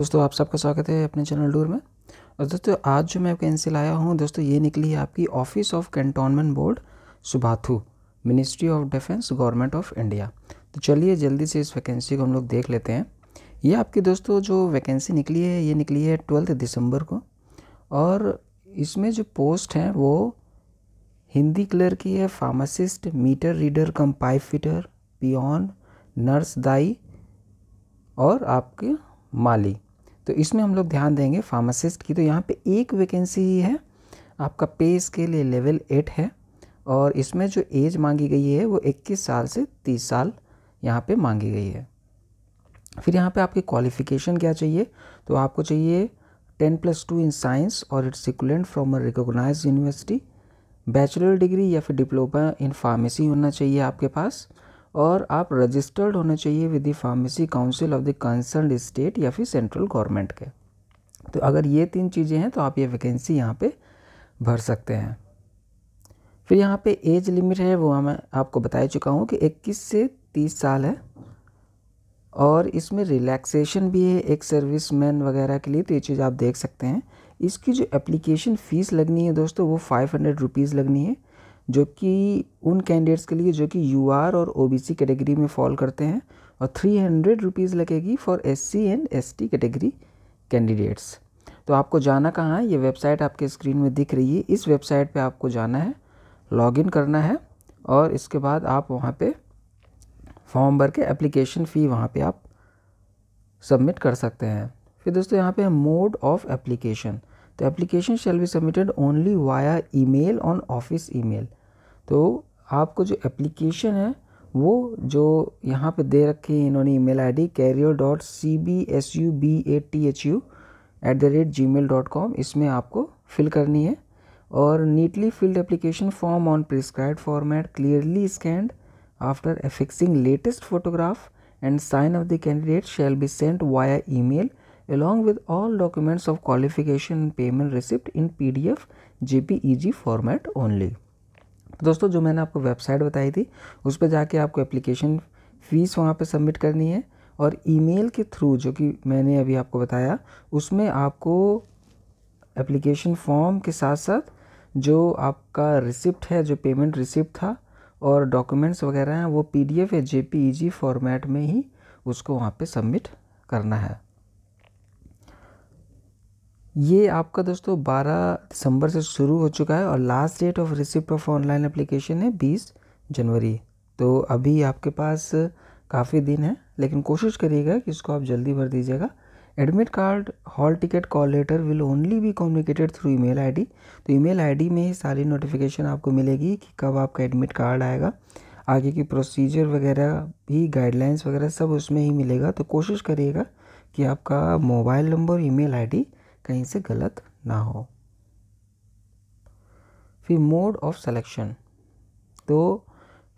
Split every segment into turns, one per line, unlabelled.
दोस्तों आप सबका स्वागत है अपने चैनल डूर में और दोस्तों आज जो मैं आपके आया हूँ दोस्तों ये निकली है आपकी office of cantonment board Subathu ministry of defence government of India तो चलिए जल्दी से इस वैकेंसी को हम लोग देख लेते हैं ये आपकी दोस्तों जो वैकेंसी निकली है ये निकली है ट्वेल्थ दिसंबर को और इसमें जो पोस्ट हैं वो हिंदी क्लर की है pharmacist meter reader cum pipe fitter peon nurse दाई और आपके माली तो इसमें हम लोग ध्यान देंगे फार्मासिस्ट की तो यहाँ पे एक वैकेंसी ही है आपका पे इसके लिए लेवल एट है और इसमें जो एज मांगी गई है वो 21 साल से 30 साल यहाँ पे मांगी गई है फिर यहाँ पे आपकी क्वालिफ़िकेशन क्या चाहिए तो आपको चाहिए ten plus two in science और its equivalent from a recognise university bachelor degree या फिर डिप्लोमा इन फार्मेसी होना चाहिए आपके पास और आप रजिस्टर्ड होने चाहिए with the pharmacy council of the concern state या फिर सेंट्रल गवर्नमेंट के तो अगर ये तीन चीज़ें हैं तो आप ये वैकेंसी यहाँ पे भर सकते हैं फिर यहाँ पे एज लिमिट है वो मैं आपको बता चुका हूँ कि 21 से 30 साल है और इसमें रिलैक्सेशन भी है एक सर्विस मैन वगैरह के लिए तो ये चीज़ आप देख सकते हैं इसकी जो एप्लीकेशन फ़ीस लगनी है दोस्तों वो फाइव हंड्रेड रुपीज़ लगनी है जो कि उन कैंडिडेट्स के लिए जो कि यू और ओ कैटेगरी में फॉल करते हैं और थ्री हंड्रेड रुपीज़ लगेगी for S and S category candidates तो आपको जाना कहाँ है ये वेबसाइट आपके स्क्रीन में दिख रही है इस वेबसाइट पे आपको जाना है लॉगिन करना है और इसके बाद आप वहाँ पे फॉर्म भर के एप्लीकेशन फ़ी वहाँ पे आप सबमिट कर सकते हैं फिर दोस्तों यहाँ पे है मोड ऑफ एप्लीकेशन तो application shall be submitted only via email on office email तो आपको जो एप्लीकेशन है वो जो यहाँ पे दे रखे हैं इन्होंने email ID career dot C B S U B A T H U at the rate Gmail dot com इसमें आपको फिल करनी है और neatly filled application form on prescribe format clearly scanned after affixing latest photograph and sign of the candidate shall be sent via email along with all documents of qualification payment receipt in P D F J P E ji format only तो दोस्तों जो मैंने आपको website बताई थी उस पर जाके आपको एप्लीकेशन फ़ीस वहाँ पर सबमिट करनी है और ईमेल के थ्रू जो कि मैंने अभी आपको बताया उसमें आपको एप्लीकेशन फॉर्म के साथ साथ जो आपका रिसिप्ट है जो पेमेंट रिसिप्ट था और डॉक्यूमेंट्स वगैरह हैं वो पीडीएफ या जेपीईजी फॉर्मेट e में ही उसको वहाँ पे सबमिट करना है ये आपका दोस्तों 12 दिसंबर से शुरू हो चुका है और last date of receipt of online application है 20 जनवरी तो अभी आपके पास काफ़ी दिन है लेकिन कोशिश करिएगा कि इसको आप जल्दी भर दीजिएगा admit card hall ticket call letter will only be communicated through email ID तो ईमेल आईडी में ही सारी नोटिफिकेशन आपको मिलेगी कि कब आपका एडमिट कार्ड आएगा आगे की प्रोसीजर वगैरह भी गाइडलाइंस वगैरह सब उसमें ही मिलेगा तो कोशिश करिएगा कि आपका मोबाइल नंबर ईमेल आईडी कहीं से गलत ना हो फिर मोड ऑफ सिलेक्शन तो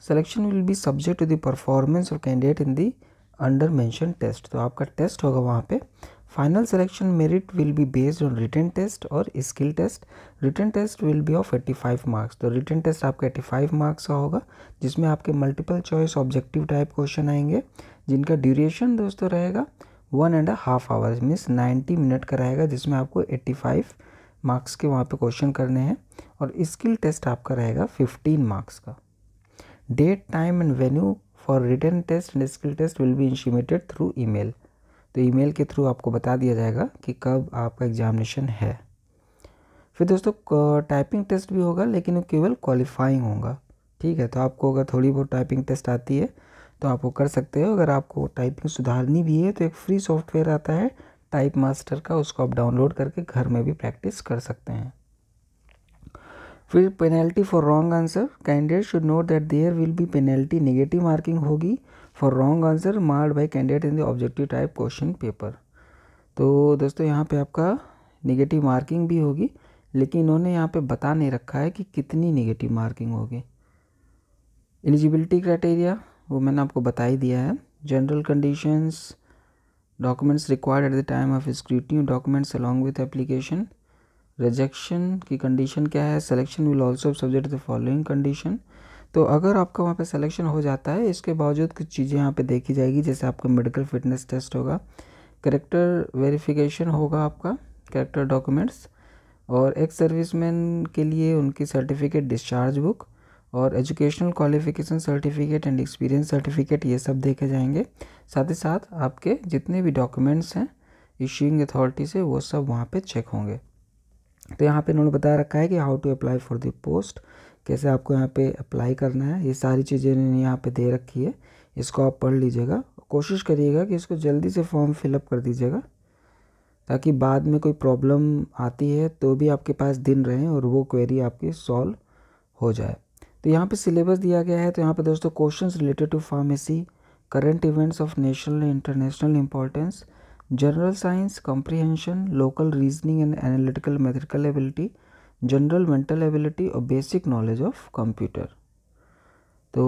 selection will be subject to the performance of candidate in the under mention test तो आपका टेस्ट होगा वहाँ पे final selection merit will be based on written test और skill test written test will be of 85 marks तो written test आपका 85 marks का होगा जिसमें आपके multiple choice objective type question आएंगे जिनका ड्यूरेशन दोस्तों रहेगा one and half hours means ninety minute का रहेगा जिसमें आपको एट्टी फाइव मार्क्स के वहाँ पे क्वेश्चन करने हैं और स्किल टेस्ट आपका रहेगा फिफ्टीन मार्क्स का date time and venue for written test and skill test will be intimated through mail तो मेल के थ्रू आपको बता दिया जाएगा कि कब आपका एग्जामिनेशन है फिर दोस्तों टाइपिंग टेस्ट भी होगा लेकिन केवल क्वालिफाइंग होगा ठीक है तो आपको अगर थोड़ी बहुत टाइपिंग टेस्ट आती है तो आप वो कर सकते हो अगर आपको टाइपिंग सुधारनी भी है तो एक फ्री सॉफ्टवेयर आता है टाइप मास्टर का उसको आप डाउनलोड करके घर में भी प्रैक्टिस कर सकते हैं फिर penalty for wrong answer candidate should note that there will be penalty negative marking होगी for wrong answer marked by candidate in the objective type question paper तो दोस्तों यहाँ पे आपका नेगेटिव मार्किंग भी होगी लेकिन इन्होंने यहाँ पे बता नहीं रखा है कि कितनी नेगेटिव मार्किंग होगी एलिजिबिलिटी क्राइटेरिया वो मैंने आपको बता ही दिया है general conditions documents required at the time of scrutiny documents along with application rejection की कंडीशन क्या है selection will also subject the following condition तो अगर आपका वहाँ पे सिलेक्शन हो जाता है इसके बावजूद कुछ चीज़ें यहाँ पे देखी जाएगी जैसे आपका मेडिकल फिटनेस टेस्ट होगा करेक्टर वेरिफिकेशन होगा आपका करेक्टर डॉक्यूमेंट्स और एक सर्विसमैन के लिए उनकी सर्टिफिकेट डिस्चार्ज बुक और educational qualification certificate and experience certificate ये सब देखे जाएंगे साथ ही साथ आपके जितने भी डॉक्यूमेंट्स हैं इशूइंग अथॉरिटी से वो सब वहाँ पे चेक होंगे तो यहाँ पे इन्होंने बता रखा है कि how to apply for the post कैसे आपको यहाँ पे अप्लाई करना है ये सारी चीज़ें इन्होंने यहाँ पे दे रखी है इसको आप पढ़ लीजिएगा कोशिश करिएगा कि इसको जल्दी से फॉर्म फिलअप कर दीजिएगा ताकि बाद में कोई प्रॉब्लम आती है तो भी आपके पास दिन रहें और वो क्वेरी आपकी सॉल्व हो जाए तो यहाँ पे सिलेबस दिया गया है तो यहाँ पे दोस्तों questions related to pharmacy current events of national and international importance general science comprehension logical reasoning and analytical methodical ability general mental ability और बेसिक नॉलेज ऑफ कंप्यूटर तो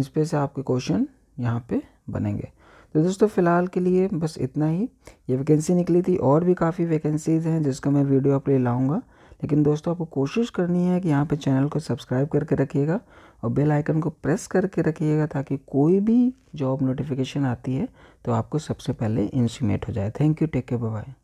इस पे से आपके क्वेश्चन यहाँ पे बनेंगे तो दोस्तों फ़िलहाल के लिए बस इतना ही ये वैकेंसी निकली थी और भी काफ़ी वैकेंसीज़ हैं जिसका मैं वीडियो आप लिए लाऊँगा लेकिन दोस्तों आपको कोशिश करनी है कि यहाँ पे चैनल को सब्सक्राइब करके रखिएगा और बेल आइकन को प्रेस करके रखिएगा ताकि कोई भी जॉब नोटिफिकेशन आती है तो आपको सबसे पहले इंस्टीमेट हो जाए thank you take care bye